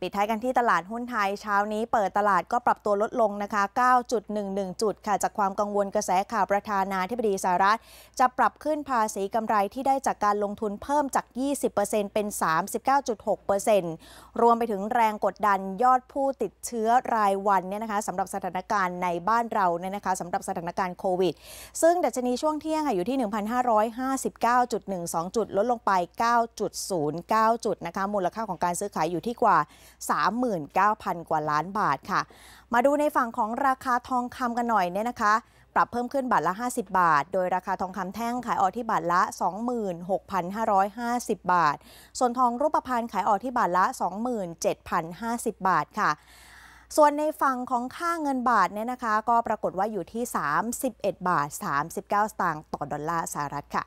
ปิดท้ายกันที่ตลาดหุ้นไทยเช้านี้เปิดตลาดก็ปรับตัวลดลงนะคะ9.11 จุดค่ะจากความกังวลกระแสข่าวประธานาธิบดีสหรัฐ จะปรับขึ้นภาษีกำไรที่ได้จากการลงทุนเพิ่มจาก 20%เป็น 39.6%รวมไปถึงแรงกดดันยอดผู้ติดเชื้อรายวันเนี่ยนะคะสำหรับสถานการณ์ในบ้านเราเนี่ยนะคะสำหรับสถานการณ์โควิดซึ่งดัชนีช่วงเที่ยงค่ะอยู่ที่ 1,559.12 จุด ลดลงไป9.09จุดนะคะมูลค่าของการซื้อขายอยู่ที่กว่า39,000 กว่าล้านบาทค่ะ มาดูในฝั่งของราคาทองคำกันหน่อยเนี่ยนะคะปรับเพิ่มขึ้นบาทละ 50 บาท โดยราคาทองคำแท่งขายออกที่บาทละ 26,550 บาท ส่วนทองรูปพรรณขายออกที่บาทละ 27,050 บาทค่ะ ส่วนในฝั่งของค่าเงินบาทเนี่ยนะคะ ก็ปรากฏว่าอยู่ที่ 31 บาท 39 สตางค์ต่อดอลลาร์สหรัฐค่ะ